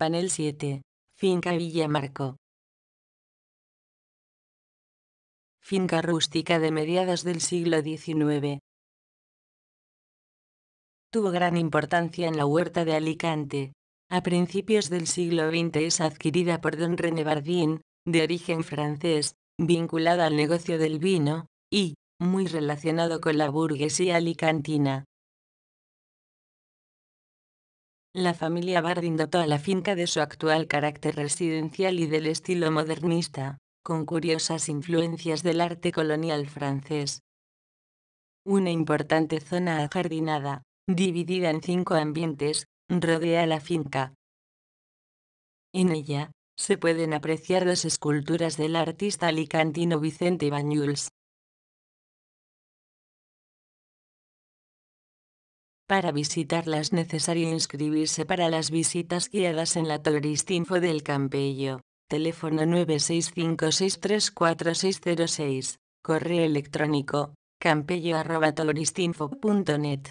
Panel 7. Finca Villamarco. Finca rústica de mediados del siglo XIX. Tuvo gran importancia en la huerta de Alicante. A principios del siglo XX es adquirida por don René Bardín, de origen francés, vinculada al negocio del vino, y, muy relacionado con la burguesía alicantina. La familia Bardin dotó a la finca de su actual carácter residencial y del estilo modernista, con curiosas influencias del arte colonial francés. Una importante zona ajardinada, dividida en cinco ambientes, rodea la finca. En ella, se pueden apreciar las esculturas del artista alicantino Vicente Bañuls, Para visitarlas necesario inscribirse para las visitas guiadas en la Toristinfo del Campello. Teléfono 965634606. Correo electrónico campello.toloristinfo.net.